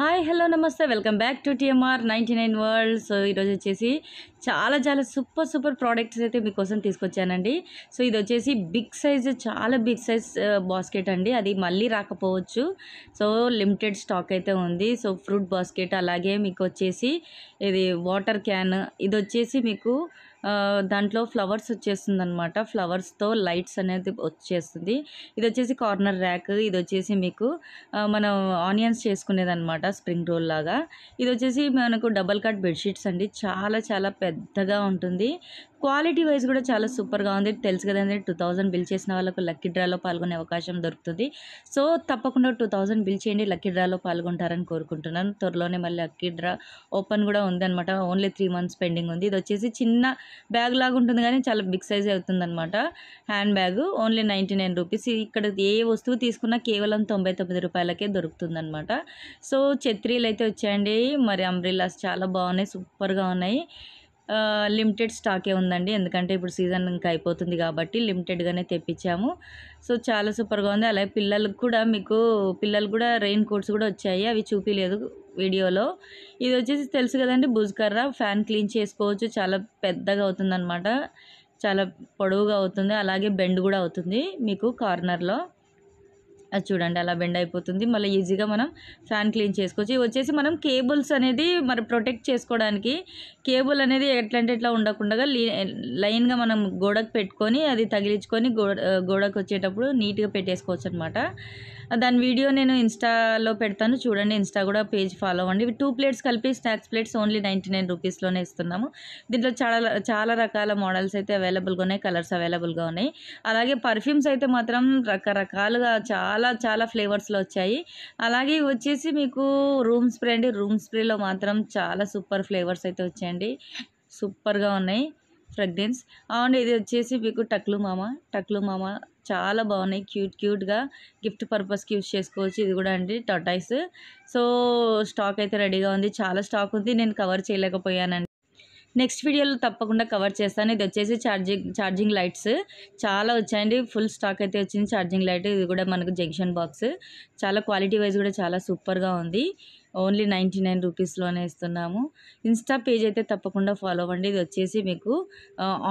hi hello నమస్తే welcome back to TMR ninety nine world so ఈరోజు వచ్చేసి చాలా చాలా సూపర్ సూపర్ ప్రోడక్ట్స్ అయితే మీకోసం తీసుకొచ్చానండి సో ఇది వచ్చేసి బిగ్ సైజ్ చాలా బిగ్ సైజ్ బాస్కెట్ అండి అది మళ్ళీ రాకపోవచ్చు సో లిమిటెడ్ స్టాక్ అయితే ఉంది సో ఫ్రూట్ బాస్కెట్ అలాగే మీకు వచ్చేసి ఇది వాటర్ క్యాన్ ఇది వచ్చేసి మీకు దాంట్లో ఫ్లవర్స్ వచ్చేస్తుంది అనమాట ఫ్లవర్స్తో లైట్స్ అనేది వచ్చేస్తుంది ఇది వచ్చేసి కార్నర్ ర్యాక్ ఇది వచ్చేసి మీకు మనం ఆనియన్స్ చేసుకునేది అనమాట స్ప్రింగ్ రోల్ లాగా ఇది వచ్చేసి మనకు డబల్ కట్ బెడ్షీట్స్ అండి చాలా చాలా పెద్దగా ఉంటుంది క్వాలిటీ వైజ్ కూడా చాలా సూపర్గా ఉంది తెలుసు కదండి టూ థౌజండ్ బిల్ చేసిన వాళ్ళకు లక్కీ డ్రాలో పాల్గొనే అవకాశం దొరుకుతుంది సో తప్పకుండా టూ థౌజండ్ బిల్ చేయండి లక్కీ డ్రాలో పాల్గొంటారని కోరుకుంటున్నాను త్వరలోనే మళ్ళీ లక్కీ డ్రా ఓపెన్ కూడా ఉందన్నమాట ఓన్లీ త్రీ మంత్స్ పెండింగ్ ఉంది ఇది వచ్చేసి చిన్న బ్యాగ్ లాగా ఉంటుంది కానీ చాలా బిగ్ సైజ్ అవుతుంది అనమాట hand bag only ninety nine rupees ఇక్కడ ఏ వస్తువు తీసుకున్నా కేవలం తొంభై తొమ్మిది రూపాయలకే దొరుకుతుంది అనమాట సో ఛత్రీలు అయితే వచ్చాయండి మరి అంబ్రిల్లాస్ చాలా బాగున్నాయి సూపర్గా ఉన్నాయి లిమిటెడ్ స్టాకే ఉందండి ఎందుకంటే ఇప్పుడు సీజన్ ఇంకా అయిపోతుంది కాబట్టి లిమిటెడ్గానే తెప్పించాము సో చాలా సూపర్గా ఉంది అలాగే పిల్లలకు కూడా మీకు పిల్లలు కూడా రెయిన్ కోట్స్ కూడా వచ్చాయి అవి చూపించలేదు వీడియోలో ఇది వచ్చేసి తెలుసు కదండి భుజకర్ర ఫ్యాన్ క్లీన్ చేసుకోవచ్చు చాలా పెద్దగా అవుతుందన్నమాట చాలా పొడవుగా అవుతుంది అలాగే బెండ్ కూడా అవుతుంది మీకు కార్నర్లో అది చూడండి అలా బెండ్ అయిపోతుంది మళ్ళీ ఈజీగా మనం ఫ్యాన్ క్లీన్ చేసుకోవచ్చు ఇవి వచ్చేసి మనం కేబుల్స్ అనేది మరి ప్రొటెక్ట్ చేసుకోవడానికి కేబుల్ అనేది ఎట్లంటే ఎట్లా ఉండకుండా లైన్గా మనం గోడకు పెట్టుకొని అది తగిలించుకొని గోడ గోడకు వచ్చేటప్పుడు నీట్గా పెట్టేసుకోవచ్చు అనమాట దాని వీడియో నేను ఇన్స్టాలో పెడతాను చూడండి ఇన్స్టా కూడా పేజ్ ఫాలో అవ్వండి ఇవి టూ ప్లేట్స్ కలిపి snacks plates only ninety nine రూపీస్లోనే ఇస్తున్నాము దీంట్లో చాలా చాలా రకాల మోడల్స్ అయితే అవైలబుల్గా ఉన్నాయి కలర్స్ అవైలబుల్గా ఉన్నాయి అలాగే పర్ఫ్యూమ్స్ అయితే మాత్రం రకరకాలుగా చాలా చాలా ఫ్లేవర్స్లో వచ్చాయి అలాగే వచ్చేసి మీకు రూమ్ స్ప్రే అండి రూమ్ స్ప్రేలో మాత్రం చాలా సూపర్ ఫ్లేవర్స్ అయితే వచ్చాయండి సూపర్గా ఉన్నాయి ఫ్రెగ్రెన్స్ అవును ఇది వచ్చేసి మీకు టక్లు మామ టక్లు మామ చాలా బాగున్నాయి క్యూట్ క్యూట్గా గిఫ్ట్ పర్పస్కి యూజ్ చేసుకోవచ్చు ఇది కూడా అండి టటాయిస్ సో స్టాక్ అయితే రెడీగా ఉంది చాలా స్టాక్ ఉంది నేను కవర్ చేయలేకపోయానండి నెక్స్ట్ వీడియోలో తప్పకుండా కవర్ చేస్తాను ఇది వచ్చేసి ఛార్జింగ్ ఛార్జింగ్ లైట్స్ చాలా వచ్చాయండి ఫుల్ స్టాక్ అయితే వచ్చింది ఛార్జింగ్ లైట్ ఇది కూడా మనకు జంక్షన్ బాక్స్ చాలా క్వాలిటీ వైజ్ కూడా చాలా సూపర్గా ఉంది ఓన్లీ నైంటీ నైన్ రూపీస్లోనే ఇస్తున్నాము ఇన్స్టా పేజ్ అయితే తప్పకుండా ఫాలో అవ్వండి ఇది వచ్చేసి మీకు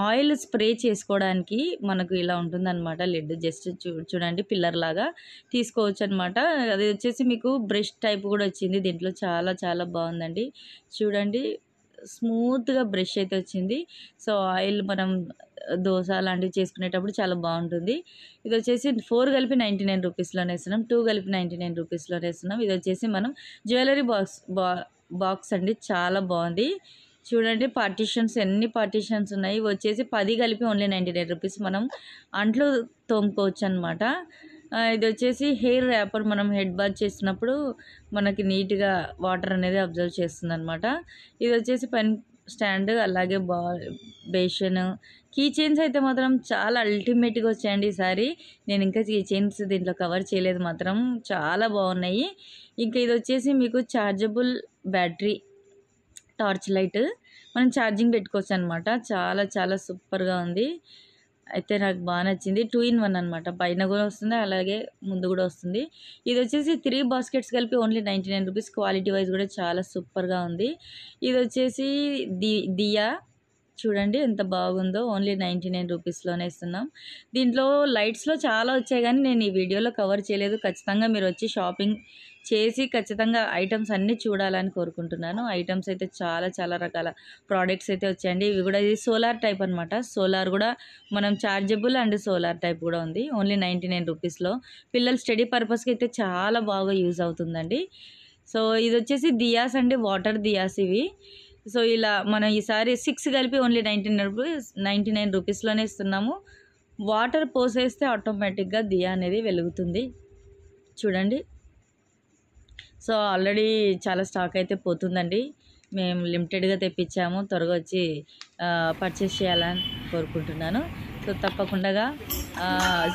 ఆయిల్ స్ప్రే చేసుకోవడానికి మనకు ఇలా ఉంటుంది అనమాట లెడ్ జస్ట్ చూడండి పిల్లర్ లాగా తీసుకోవచ్చు అనమాట అది వచ్చేసి మీకు బ్రష్ టైప్ కూడా వచ్చింది దీంట్లో చాలా చాలా బాగుందండి చూడండి స్మూత్గా బ్రష్ అయితే వచ్చింది సో ఆయిల్ మనం దోశ లాంటివి చేసుకునేటప్పుడు చాలా బాగుంటుంది ఇది వచ్చేసి ఫోర్ కలిపి నైంటీ నైన్ రూపీస్లోనే వేస్తున్నాం టూ కలిపి నైంటీ నైన్ రూపీస్లోనే వేస్తున్నాం ఇది వచ్చేసి మనం జ్యువెలరీ బాక్స్ బా బాక్స్ అండి చాలా బాగుంది చూడండి పార్టీషన్స్ ఎన్ని పార్టీషన్స్ ఉన్నాయి వచ్చేసి పది కలిపి ఓన్లీ నైంటీ నైన్ రూపీస్ మనం అంట్లో తోముకోవచ్చు అనమాట ఇది వచ్చేసి హెయిర్ ర్యాపర్ మనం హెడ్ బాత్ చేసినప్పుడు మనకి నీట్గా వాటర్ అనేది అబ్జర్వ్ చేస్తుంది అనమాట ఇది వచ్చేసి పెన్ స్టాండ్ అలాగే బా బేషన్ కీ చైన్స్ అయితే మాత్రం చాలా అల్టిమేట్గా వచ్చాయండి ఈసారి నేను ఇంకా కీ చైన్స్ దీంట్లో కవర్ చేయలేదు మాత్రం చాలా బాగున్నాయి ఇంకా ఇది వచ్చేసి మీకు ఛార్జబుల్ బ్యాటరీ టార్చ్ లైట్ మనం ఛార్జింగ్ పెట్టుకోవచ్చు అనమాట చాలా చాలా సూపర్గా ఉంది అయితే నాకు బాగా నచ్చింది టూ ఇన్ వన్ అనమాట పైన కూడా వస్తుంది అలాగే ముందు కూడా వస్తుంది ఇది వచ్చేసి త్రీ బాస్కెట్స్ కలిపి only ninety nine rupees quality wise కూడా చాలా సూపర్గా ఉంది ఇది వచ్చేసి ది దియా చూడండి ఎంత బాగుందో ఓన్లీ నైంటీ నైన్ రూపీస్లోనే ఇస్తున్నాం దీంట్లో లైట్స్లో చాలా వచ్చాయి కానీ నేను ఈ వీడియోలో కవర్ చేయలేదు ఖచ్చితంగా మీరు వచ్చి షాపింగ్ చేసి ఖచ్చితంగా ఐటమ్స్ అన్నీ చూడాలని కోరుకుంటున్నాను ఐటమ్స్ అయితే చాలా చాలా రకాల ప్రోడక్ట్స్ అయితే వచ్చాయండి ఇవి కూడా ఇది సోలార్ టైప్ అనమాట సోలార్ కూడా మనం చార్జబుల్ అండ్ సోలార్ టైప్ కూడా ఉంది ఓన్లీ నైంటీ నైన్ రూపీస్లో పిల్లలు స్టడీ పర్పస్కి అయితే చాలా బాగా యూజ్ అవుతుందండి సో ఇది వచ్చేసి దియాస్ అండి వాటర్ దియాస్ ఇవి సో ఇలా మనం ఈసారి సిక్స్ కలిపి only nineteen rupees ninety nine రూపీస్లోనే ఇస్తున్నాము వాటర్ పోసేస్తే ఆటోమేటిక్గా దియా అనేది వెలుగుతుంది చూడండి సో ఆల్రెడీ చాలా స్టాక్ అయితే పోతుందండి మేము లిమిటెడ్గా తెప్పించాము త్వరగా వచ్చి పర్చేస్ చేయాలని కోరుకుంటున్నాను సో తప్పకుండా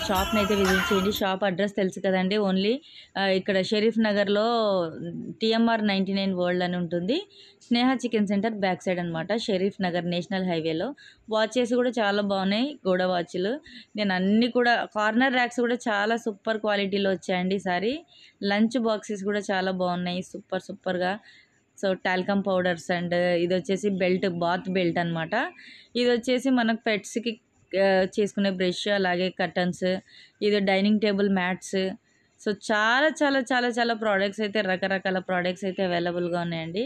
షాప్ని అయితే విజిట్ చేయండి షాప్ అడ్రస్ తెలుసు కదండి ఓన్లీ ఇక్కడ షరీఫ్ నగర్లో టీఎంఆర్ నైంటీ నైన్ వరల్డ్ అని ఉంటుంది Sneha chicken centre back side అనమాట షరీఫ్ నగర్ నేషనల్ హైవేలో వాచెస్ కూడా చాలా బాగున్నాయి గోడ వాచ్లు నేను అన్ని కూడా కార్నర్ ర్యాక్స్ కూడా చాలా సూపర్ క్వాలిటీలో వచ్చాయండి ఈసారి లంచ్ బాక్సెస్ కూడా చాలా బాగున్నాయి సూపర్ సూపర్గా సో టాల్కమ్ పౌడర్స్ అండ్ ఇది వచ్చేసి బెల్ట్ బాత్ బెల్ట్ అనమాట ఇది వచ్చేసి మనకు పెట్స్కి చేసుకునే బ్రష్ అలాగే కర్టన్స్ ఇది డైనింగ్ టేబుల్ మ్యాట్స్ సో చాలా చాలా చాలా చాలా ప్రోడక్ట్స్ అయితే రకరకాల ప్రోడక్ట్స్ అయితే అవైలబుల్గా ఉన్నాయండి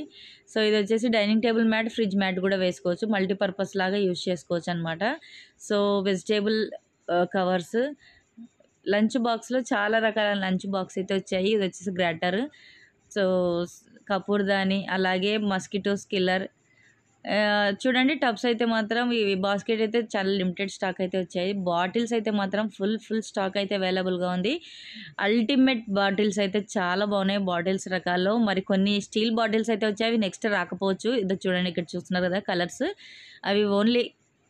సో ఇది వచ్చేసి dining table mat fridge mat కూడా వేసుకోవచ్చు మల్టీపర్పస్ లాగా యూజ్ చేసుకోవచ్చు అనమాట సో వెజిటేబుల్ కవర్స్ లంచ్ బాక్స్లో చాలా రకాల లంచ్ బాక్స్ అయితే వచ్చాయి ఇది వచ్చేసి గ్రాటర్ సో కపూర్దాని అలాగే మస్కిటోస్ కిల్లర్ చూడండి టబ్స్ అయితే మాత్రం ఇవి బాస్కెట్ అయితే చాలా లిమిటెడ్ స్టాక్ అయితే వచ్చాయి బాటిల్స్ అయితే మాత్రం ఫుల్ ఫుల్ స్టాక్ అయితే అవైలబుల్గా ఉంది అల్టిమేట్ బాటిల్స్ అయితే చాలా బాగున్నాయి బాటిల్స్ రకాల్లో మరి కొన్ని స్టీల్ బాటిల్స్ అయితే వచ్చాయి అవి నెక్స్ట్ రాకపోవచ్చు ఇది చూడండి ఇక్కడ చూస్తున్నారు కదా కలర్స్ అవి ఓన్లీ